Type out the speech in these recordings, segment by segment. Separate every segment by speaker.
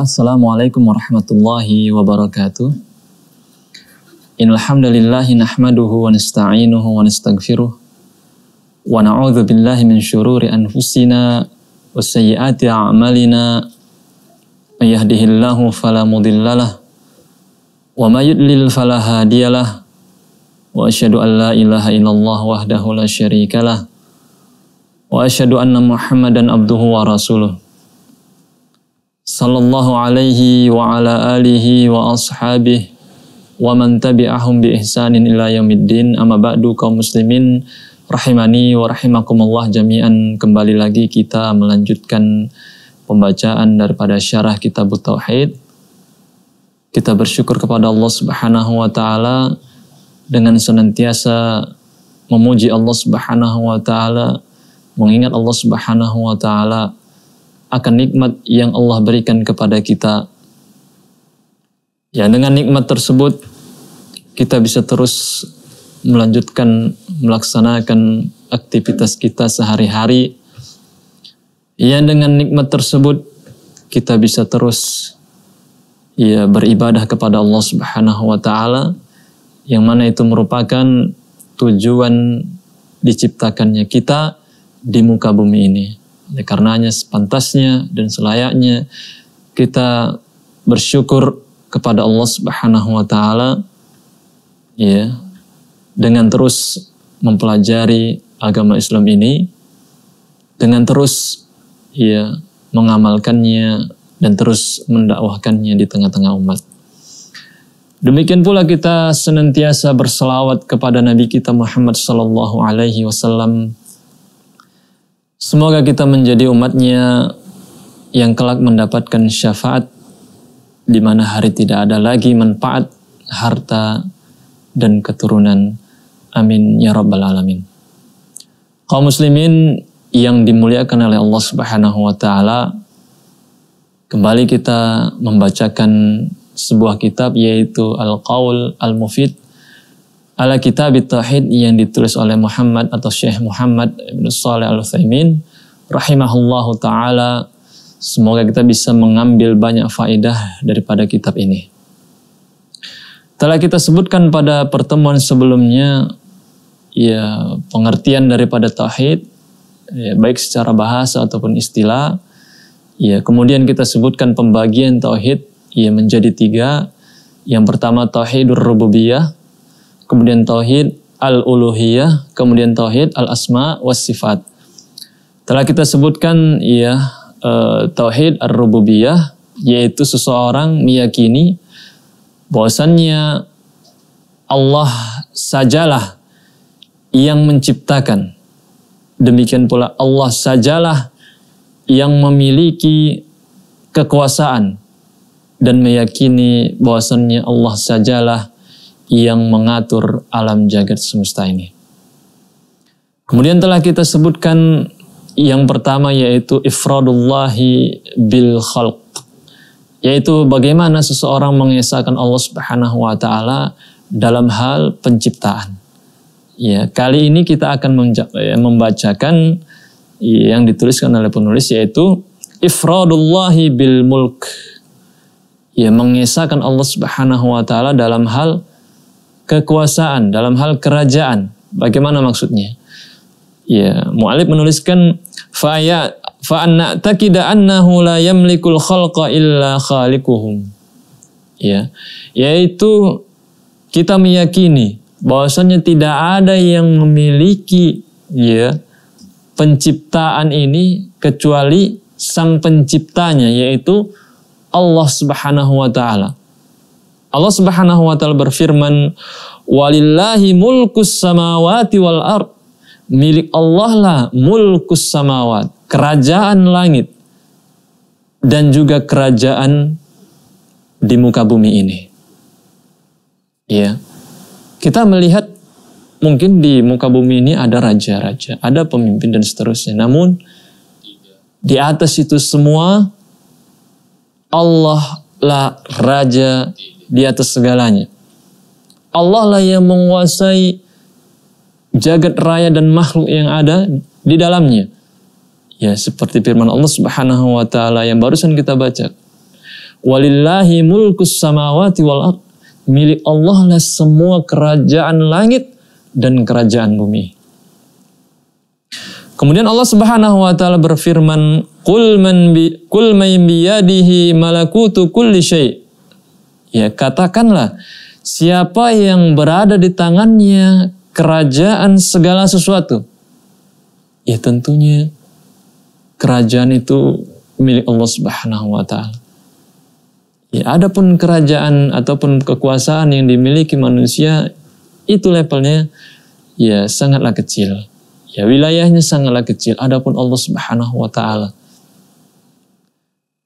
Speaker 1: Alhamdulillah, Assalamualaikum warahmatullahi wabarakatuh. Innalhamdalillahi nahmaduhu wa nasta'inuhu wa nasta'gfiruh. Wa na'udhu billahi min syururi anfusina wa sayyiyati a'malina. Man yahdihillahu falamudillalah. Wa mayudlil falahadiyalah. Wa ashadu an la ilaha illallah wahdahu la syarikalah. Wa ashadu anna muhammadan abduhu wa rasuluh sallallahu alaihi wa ala alihi wa ashabihi wa man tabi'ahum bi ihsanin ila yaumiddin amma ba'du kaum muslimin rahimani wa rahimakumullah jami'an kembali lagi kita melanjutkan pembacaan daripada syarah kitab tauhid kita bersyukur kepada Allah Subhanahu wa taala dengan senantiasa memuji Allah Subhanahu wa taala mengingat Allah Subhanahu wa taala akan nikmat yang Allah berikan kepada kita. Ya, dengan nikmat tersebut kita bisa terus melanjutkan melaksanakan aktivitas kita sehari-hari. Ya, dengan nikmat tersebut kita bisa terus ya beribadah kepada Allah Subhanahu wa taala yang mana itu merupakan tujuan diciptakannya kita di muka bumi ini. Oleh karenanya sepantasnya dan selayaknya kita bersyukur kepada Allah Subhanahu wa taala ya dengan terus mempelajari agama Islam ini dengan terus ya mengamalkannya dan terus mendakwahkannya di tengah-tengah umat. Demikian pula kita senantiasa berselawat kepada Nabi kita Muhammad Sallallahu Alaihi Wasallam Semoga kita menjadi umatnya yang kelak mendapatkan syafaat di mana hari tidak ada lagi manfaat, harta, dan keturunan. Amin ya rabbal alamin. Kaum muslimin yang dimuliakan oleh Allah Subhanahu wa taala, kembali kita membacakan sebuah kitab yaitu Al-Qaul Al-Mufid ala kitab tauhid yang ditulis oleh Muhammad atau Syekh Muhammad bin Salih Al Utsaimin rahimahullahu taala. Semoga kita bisa mengambil banyak faedah daripada kitab ini. Telah kita sebutkan pada pertemuan sebelumnya ya pengertian daripada tauhid ya, baik secara bahasa ataupun istilah. Ya, kemudian kita sebutkan pembagian tauhid ya menjadi tiga. Yang pertama tauhidur rububiyah, kemudian tauhid al-uluhiyah, kemudian tauhid al-asma was sifat. Telah kita sebutkan ya tauhid ar-rububiyah yaitu seseorang meyakini bahwasannya Allah sajalah yang menciptakan. Demikian pula Allah sajalah yang memiliki kekuasaan dan meyakini bahwasannya Allah sajalah yang mengatur alam jagat semesta ini. Kemudian telah kita sebutkan yang pertama yaitu ifradullahi bil khalq. Yaitu bagaimana seseorang mengesahkan Allah Subhanahu wa taala dalam hal penciptaan. Ya, kali ini kita akan eh, membacakan yang dituliskan oleh penulis yaitu ifradullahi bil mulk. Ya, mengesahkan Allah Subhanahu wa taala dalam hal kekuasaan, dalam hal kerajaan. Bagaimana maksudnya? Ya, mu'alib menuliskan fa'ya fa'anna takida annahu la yamlikul khalqa illa Ya, yaitu kita meyakini bahwasanya tidak ada yang memiliki ya penciptaan ini kecuali sang penciptanya yaitu Allah Subhanahu wa taala. Allah Subhanahu wa taala berfirman, "Walillahi mulkus samawati wal ard." Milik Allah lah mulkus samawat, kerajaan langit dan juga kerajaan di muka bumi ini. Ya. Kita melihat mungkin di muka bumi ini ada raja-raja, ada pemimpin dan seterusnya. Namun di atas itu semua Allah lah raja di atas segalanya. Allah lah yang menguasai jagat raya dan makhluk yang ada di dalamnya. Ya, seperti firman Allah Subhanahu wa taala yang barusan kita baca. Walillahi mulkus samawati wal ard. Milik Allah lah semua kerajaan langit dan kerajaan bumi. Kemudian Allah Subhanahu wa taala berfirman, Kul man bi qul may biyadihi malakutu kulli syai'." Ya katakanlah, siapa yang berada di tangannya kerajaan segala sesuatu? Ya tentunya kerajaan itu milik Allah Subhanahu wa taala. Ya, adapun kerajaan ataupun kekuasaan yang dimiliki manusia itu levelnya ya sangatlah kecil. Ya wilayahnya sangatlah kecil. Adapun Allah Subhanahu wa taala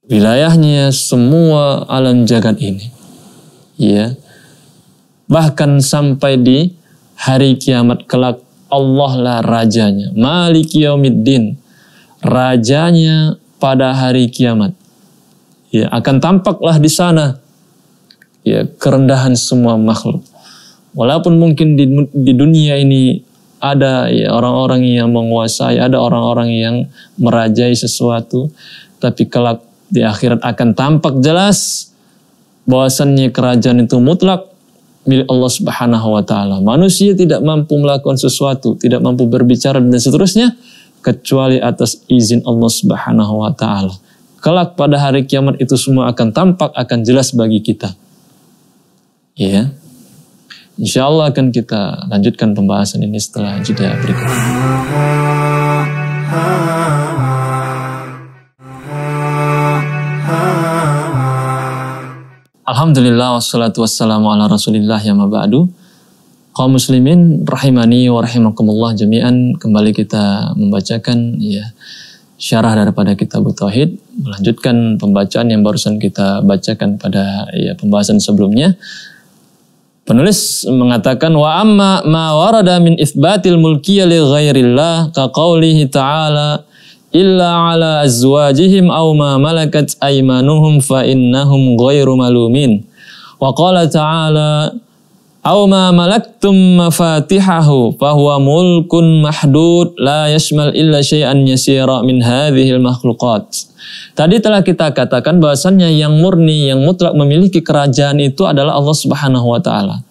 Speaker 1: wilayahnya semua alam jagat ini ya bahkan sampai di hari kiamat kelak Allah lah rajanya Malik Yaumiddin rajanya pada hari kiamat ya akan tampaklah di sana ya kerendahan semua makhluk walaupun mungkin di, di dunia ini ada ya orang-orang yang menguasai ada orang-orang yang merajai sesuatu tapi kelak di akhirat akan tampak jelas bahwasannya kerajaan itu mutlak milik Allah Subhanahu wa taala. Manusia tidak mampu melakukan sesuatu, tidak mampu berbicara dan seterusnya kecuali atas izin Allah Subhanahu wa taala. Kelak pada hari kiamat itu semua akan tampak akan jelas bagi kita. Ya. Insya Allah akan kita lanjutkan pembahasan ini setelah jeda berikut. Alhamdulillah wassalatu wassalamu ala rasulillah ya mabadu. Kaum muslimin rahimani wa rahimakumullah jami'an. Kembali kita membacakan ya syarah daripada kitab Tauhid. Melanjutkan pembacaan yang barusan kita bacakan pada ya pembahasan sebelumnya. Penulis mengatakan wa amma ma warada min itsbatil mulkiyya li ghairillah ka qawlihi ta'ala illa ala azwajihim aw ma malakat aymanuhum fa innahum ghairu malumin. Wa qala ta'ala aw ma malaktum mafatihahu fa huwa mulkun mahdud la yashmal illa shay'an yasira min hadhihi al makhluqat. Tadi telah kita katakan bahwasannya yang murni, yang mutlak memiliki kerajaan itu adalah Allah Subhanahu wa taala.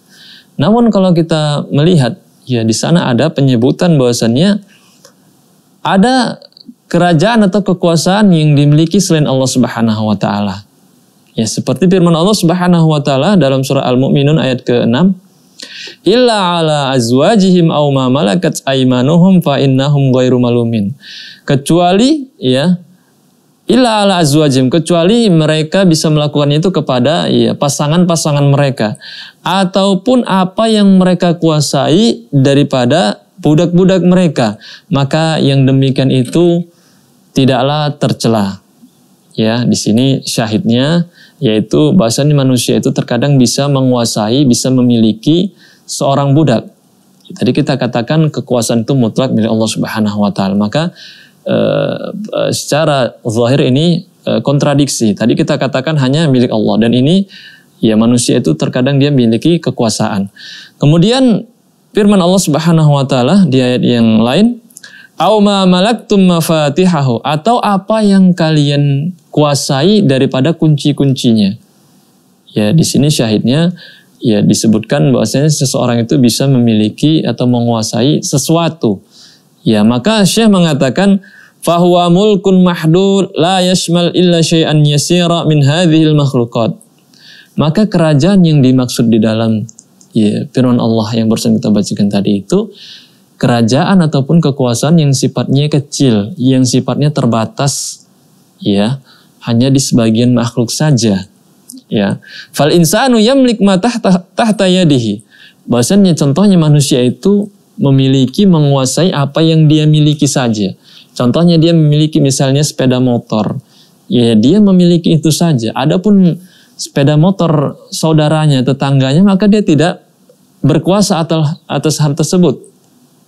Speaker 1: Namun kalau kita melihat ya di sana ada penyebutan bahwasannya ada kerajaan atau kekuasaan yang dimiliki selain Allah Subhanahu wa taala. Ya, seperti firman Allah Subhanahu wa taala dalam surah Al-Mu'minun ayat ke-6, illa ala azwajihim aw ma malakat aymanuhum fa innahum ghairu malumin. Kecuali ya illa ala azwajim kecuali mereka bisa melakukan itu kepada ya pasangan-pasangan mereka ataupun apa yang mereka kuasai daripada budak-budak mereka. Maka yang demikian itu tidaklah tercela. Ya, di sini syahidnya yaitu bahasa manusia itu terkadang bisa menguasai, bisa memiliki seorang budak. Tadi kita katakan kekuasaan itu mutlak milik Allah Subhanahu wa taala. Maka e, secara zahir ini e, kontradiksi. Tadi kita katakan hanya milik Allah dan ini ya manusia itu terkadang dia memiliki kekuasaan. Kemudian firman Allah Subhanahu wa taala di ayat yang lain Auma malaktum mafatihahu atau apa yang kalian kuasai daripada kunci-kuncinya. Ya, di sini syahidnya ya disebutkan bahwasanya seseorang itu bisa memiliki atau menguasai sesuatu. Ya, maka Syekh mengatakan fahuwa mulkun mahdud la yashmal illa syai'an yasira min hadhil makhluqat. Maka kerajaan yang dimaksud di dalam ya firman Allah yang bersama kita bacakan tadi itu kerajaan ataupun kekuasaan yang sifatnya kecil, yang sifatnya terbatas, ya, hanya di sebagian makhluk saja. Ya, fal insanu yamlik ma tahta, yadihi. Bahasanya contohnya manusia itu memiliki menguasai apa yang dia miliki saja. Contohnya dia memiliki misalnya sepeda motor. Ya, dia memiliki itu saja. Adapun sepeda motor saudaranya, tetangganya, maka dia tidak berkuasa atas hal tersebut.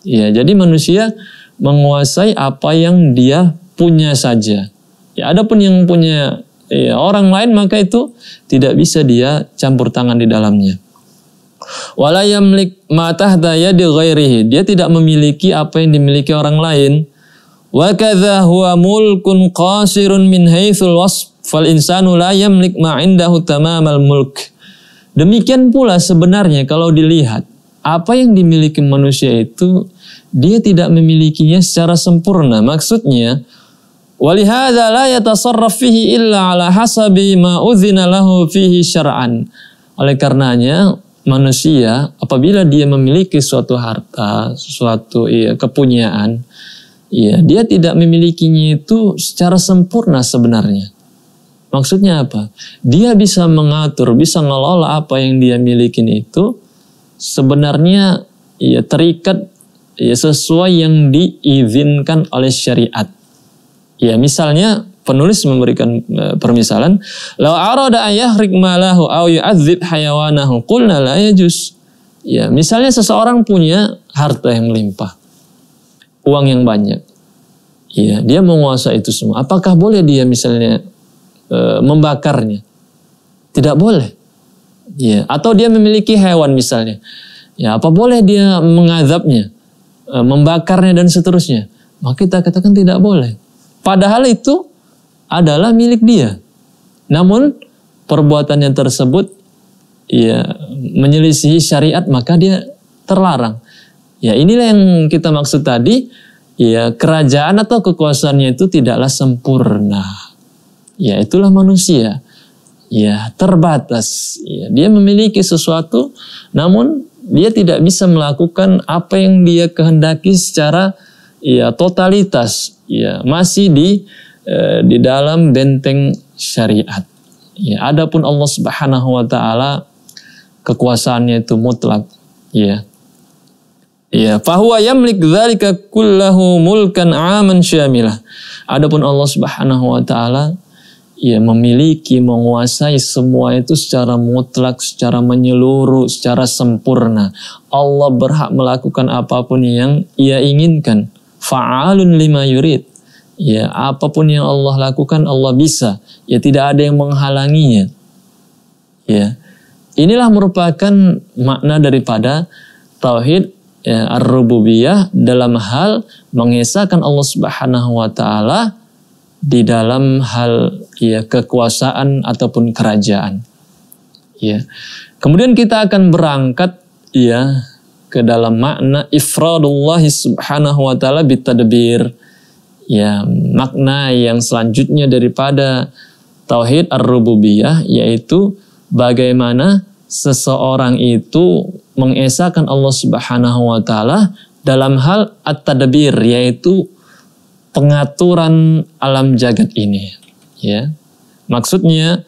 Speaker 1: Ya, jadi manusia menguasai apa yang dia punya saja. Ya, adapun yang punya ya, orang lain maka itu tidak bisa dia campur tangan di dalamnya. Wala yamlik daya ghairihi. Dia tidak memiliki apa yang dimiliki orang lain. Wa kadza huwa mulkun qasirun min haitsul wasf fal insanu la yamlik ma indahu tamamal mulk. Demikian pula sebenarnya kalau dilihat apa yang dimiliki manusia itu dia tidak memilikinya secara sempurna. Maksudnya walihada la yatasarraf illa ala hasabi ma udzina lahu Oleh karenanya manusia apabila dia memiliki suatu harta, suatu ya, kepunyaan, ya dia tidak memilikinya itu secara sempurna sebenarnya. Maksudnya apa? Dia bisa mengatur, bisa ngelola apa yang dia milikin itu sebenarnya ya terikat ya sesuai yang diizinkan oleh syariat. Ya misalnya penulis memberikan uh, permisalan, "Lau arada ayahrik malahu aw yu'adzib hayawanahu qulna la Ya, misalnya seseorang punya harta yang melimpah, uang yang banyak. Ya, dia menguasai itu semua. Apakah boleh dia misalnya uh, membakarnya? Tidak boleh ya atau dia memiliki hewan misalnya ya apa boleh dia mengazabnya eh, membakarnya dan seterusnya maka kita katakan tidak boleh padahal itu adalah milik dia namun perbuatannya tersebut ya menyelisihi syariat maka dia terlarang ya inilah yang kita maksud tadi ya kerajaan atau kekuasaannya itu tidaklah sempurna ya itulah manusia ya terbatas. Ya, dia memiliki sesuatu, namun dia tidak bisa melakukan apa yang dia kehendaki secara ya totalitas. Ya masih di eh, di dalam benteng syariat. Ya, adapun Allah Subhanahu wa taala kekuasaannya itu mutlak. Ya. Ya, fahuwa yamlik dzalika kullahu mulkan aman syamilah. Adapun Allah Subhanahu wa taala ya memiliki, menguasai semua itu secara mutlak, secara menyeluruh, secara sempurna. Allah berhak melakukan apapun yang ia inginkan. Fa'alun lima yurid. Ya, apapun yang Allah lakukan Allah bisa. Ya tidak ada yang menghalanginya. Ya. Inilah merupakan makna daripada tauhid ya, ar-rububiyah dalam hal mengesahkan Allah Subhanahu wa taala di dalam hal ya kekuasaan ataupun kerajaan. Ya. Kemudian kita akan berangkat ya ke dalam makna ifradullah subhanahu wa taala bitadbir. Ya, makna yang selanjutnya daripada tauhid ar-rububiyah yaitu bagaimana seseorang itu mengesahkan Allah Subhanahu wa taala dalam hal at-tadbir yaitu pengaturan alam jagat ini. Ya. Maksudnya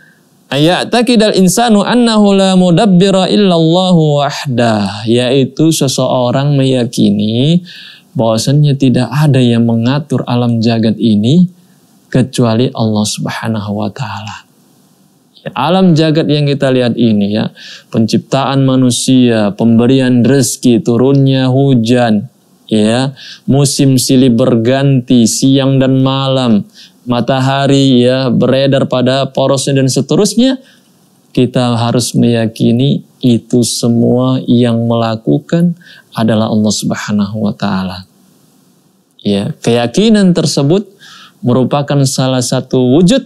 Speaker 1: ayatakidal insanu annahu la mudabbira illallahu wahdah yaitu seseorang meyakini bahwasannya tidak ada yang mengatur alam jagat ini kecuali Allah Subhanahu wa taala. Ya, alam jagat yang kita lihat ini ya, penciptaan manusia, pemberian rezeki, turunnya hujan, ya, musim silih berganti, siang dan malam, matahari ya beredar pada porosnya dan seterusnya kita harus meyakini itu semua yang melakukan adalah Allah Subhanahu wa taala. Ya, keyakinan tersebut merupakan salah satu wujud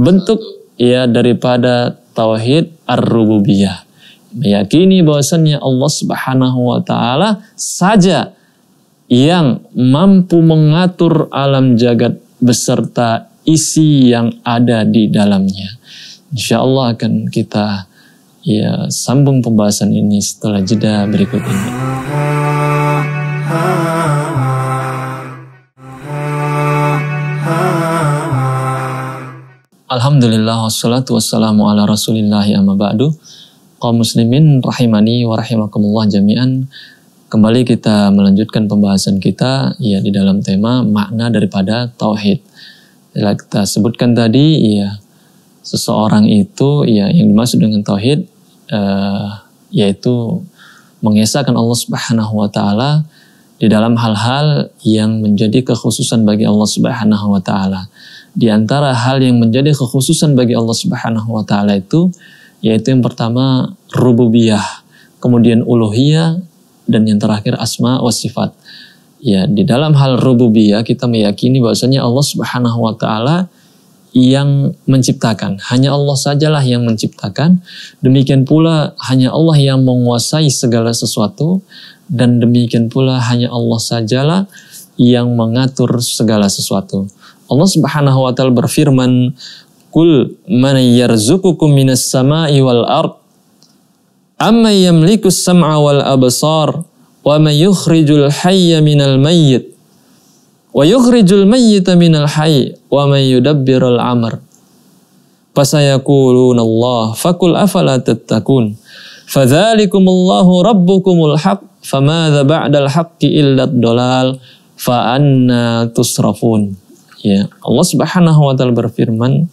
Speaker 1: bentuk ya daripada tauhid ar-rububiyah. Meyakini bahwasannya Allah Subhanahu wa taala saja yang mampu mengatur alam jagat beserta isi yang ada di dalamnya. Insya Allah akan kita ya sambung pembahasan ini setelah jeda berikut ini. Alhamdulillah wassalatu wassalamu ala rasulillahi amma ba'du. Kaum muslimin rahimani wa rahimakumullah jami'an. Kembali kita melanjutkan pembahasan kita ya di dalam tema makna daripada tauhid. Yang kita sebutkan tadi ya seseorang itu ya yang dimaksud dengan tauhid eh, yaitu mengesahkan Allah Subhanahu wa taala di dalam hal-hal yang menjadi kekhususan bagi Allah Subhanahu wa taala. Di antara hal yang menjadi kekhususan bagi Allah Subhanahu wa taala itu yaitu yang pertama rububiyah, kemudian uluhiyah, dan yang terakhir asma wa sifat. Ya, di dalam hal rububiyah kita meyakini bahwasanya Allah Subhanahu wa taala yang menciptakan. Hanya Allah sajalah yang menciptakan. Demikian pula hanya Allah yang menguasai segala sesuatu dan demikian pula hanya Allah sajalah yang mengatur segala sesuatu. Allah Subhanahu wa taala berfirman, "Qul man yarzuqukum minas sama'i wal ard Amma yamliku sam'a wal abasar wa may yukhrijul hayya minal mayyit wa yukhrijul mayyita minal hayy wa may yudabbirul amr fasayakuluna Allah fakul afala tattaqun فَمَاذَا rabbukumul haq famadza ba'dal haqqi illa fa anna tusrafun ya Allah Subhanahu wa taala berfirman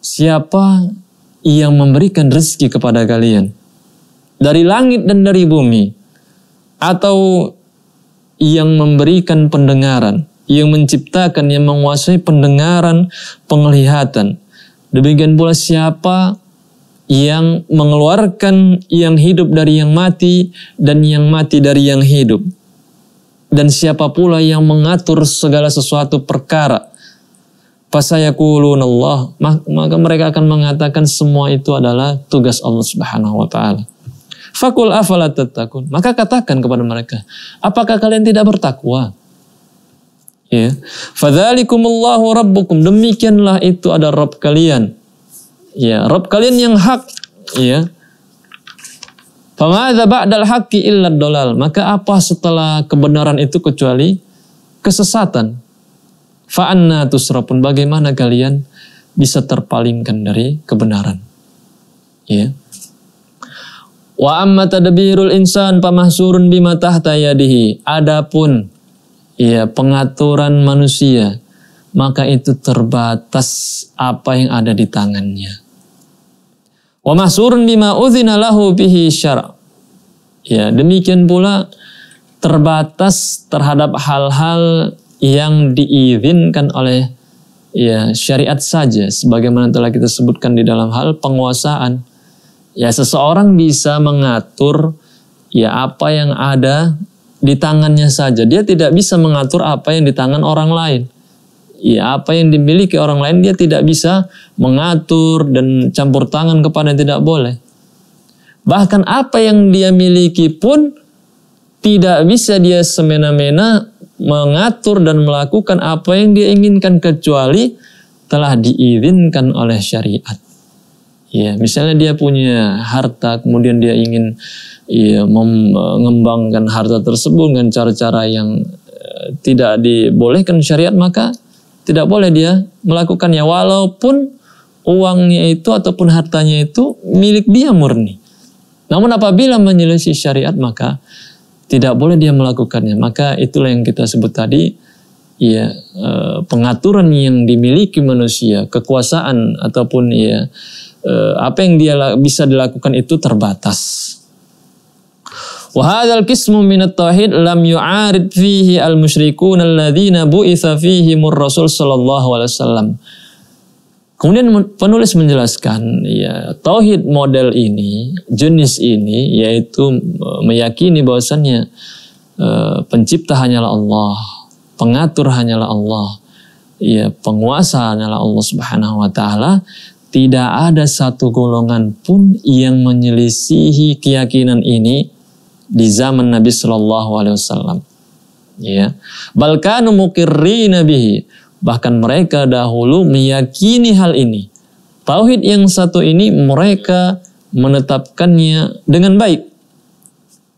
Speaker 1: siapa yang memberikan rezeki kepada kalian dari langit dan dari bumi atau yang memberikan pendengaran, yang menciptakan, yang menguasai pendengaran, penglihatan. Demikian pula siapa yang mengeluarkan yang hidup dari yang mati dan yang mati dari yang hidup. Dan siapa pula yang mengatur segala sesuatu perkara. Allah, maka mereka akan mengatakan semua itu adalah tugas Allah Subhanahu wa taala. Fakul afala Maka katakan kepada mereka, apakah kalian tidak bertakwa? Ya. Fadzalikumullahu rabbukum. Demikianlah itu ada Rabb kalian. Ya, Rabb kalian yang hak. Ya. Famadza ba'dal haqqi illa dolal. Maka apa setelah kebenaran itu kecuali kesesatan? Fa'anna tusrapun. Bagaimana kalian bisa terpalingkan dari kebenaran? Ya. Wa amma tadbirul insan pamahsurun bima tahta yadihi. Adapun ya pengaturan manusia maka itu terbatas apa yang ada di tangannya. Wa mahsurun bima udzina lahu bihi syara'. Ya, demikian pula terbatas terhadap hal-hal yang diizinkan oleh ya syariat saja sebagaimana telah kita sebutkan di dalam hal penguasaan Ya seseorang bisa mengatur ya apa yang ada di tangannya saja. Dia tidak bisa mengatur apa yang di tangan orang lain. Ya apa yang dimiliki orang lain dia tidak bisa mengatur dan campur tangan kepada yang tidak boleh. Bahkan apa yang dia miliki pun tidak bisa dia semena-mena mengatur dan melakukan apa yang dia inginkan kecuali telah diizinkan oleh syariat. Ya, misalnya dia punya harta, kemudian dia ingin ya, mengembangkan harta tersebut dengan cara-cara yang eh, tidak dibolehkan syariat, maka tidak boleh dia melakukannya walaupun uangnya itu ataupun hartanya itu milik dia murni. Namun apabila menyelesaikan syariat maka tidak boleh dia melakukannya. Maka itulah yang kita sebut tadi ya pengaturan yang dimiliki manusia, kekuasaan ataupun ya Eh, apa yang dia bisa dilakukan itu terbatas. Wahadal kismu minat tauhid lam yu'arid fihi al musyrikun alladzina bu'itha fihi rasul sallallahu alaihi wasallam. Kemudian penulis menjelaskan ya tauhid model ini, jenis ini yaitu eh, meyakini bahwasannya eh, pencipta hanyalah Allah, pengatur hanyalah Allah, ya penguasa hanyalah Allah Subhanahu wa taala tidak ada satu golongan pun yang menyelisihi keyakinan ini di zaman Nabi Shallallahu Alaihi Wasallam. Ya, balkanu mukirri nabihi. Bahkan mereka dahulu meyakini hal ini. Tauhid yang satu ini mereka menetapkannya dengan baik.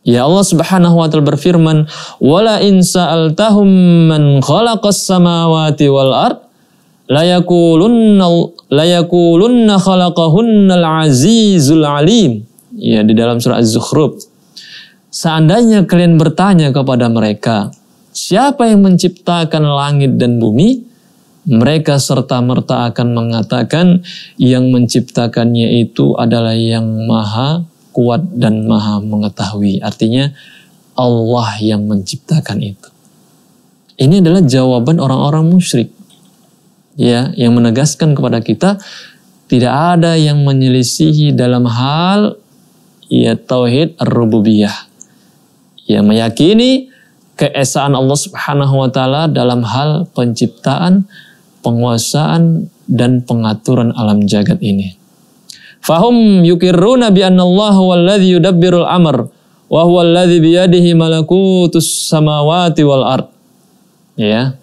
Speaker 1: Ya Allah Subhanahu wa taala berfirman, "Wala in sa'altahum man khalaqas samawati wal ard layakulunna layakulunna al azizul alim. Ya, di dalam surah Az-Zukhruf. Seandainya kalian bertanya kepada mereka, siapa yang menciptakan langit dan bumi? Mereka serta-merta akan mengatakan yang menciptakannya itu adalah yang maha kuat dan maha mengetahui. Artinya Allah yang menciptakan itu. Ini adalah jawaban orang-orang musyrik ya yang menegaskan kepada kita tidak ada yang menyelisihi dalam hal ya tauhid ar-rububiyah. Ya meyakini keesaan Allah Subhanahu wa taala dalam hal penciptaan, penguasaan dan pengaturan alam jagat ini. Fahum yukirruna bi anna Allah walladzi yudabbirul amr wa huwa alladzi bi yadihi malakutus samawati wal ard. Ya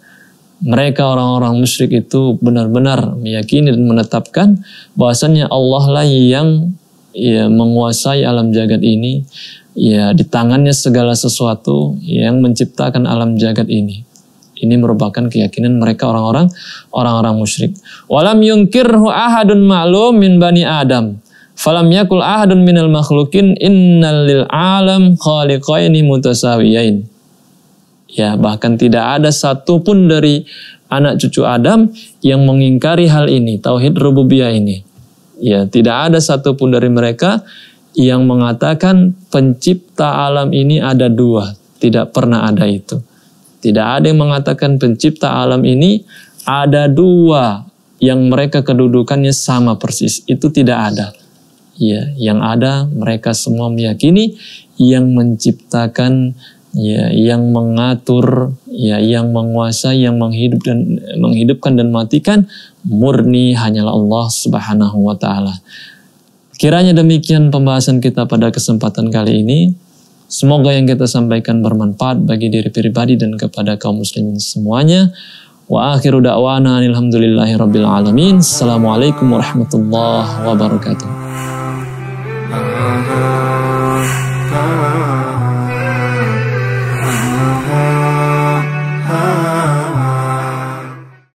Speaker 1: mereka orang-orang musyrik itu benar-benar meyakini dan menetapkan bahwasannya Allah lah yang ya, menguasai alam jagat ini, ya di tangannya segala sesuatu yang menciptakan alam jagat ini. Ini merupakan keyakinan mereka orang-orang orang-orang musyrik. Walam yungkirhu ahadun ma'lum min bani Adam. Falam yakul ahadun minal makhlukin innal lil alam khaliqaini mutasawiyain. Ya, bahkan tidak ada satupun dari anak cucu Adam yang mengingkari hal ini, tauhid rububiyah ini. Ya, tidak ada satupun dari mereka yang mengatakan pencipta alam ini ada dua, tidak pernah ada itu. Tidak ada yang mengatakan pencipta alam ini ada dua yang mereka kedudukannya sama persis. Itu tidak ada. Ya, yang ada mereka semua meyakini yang menciptakan ya yang mengatur ya yang menguasai yang menghidup dan menghidupkan dan matikan murni hanyalah Allah Subhanahu wa taala. Kiranya demikian pembahasan kita pada kesempatan kali ini. Semoga yang kita sampaikan bermanfaat bagi diri pribadi dan kepada kaum muslimin semuanya. Wa akhiru da'wana alhamdulillahi rabbil alamin. Assalamualaikum warahmatullahi wabarakatuh. Ah, ah, ah.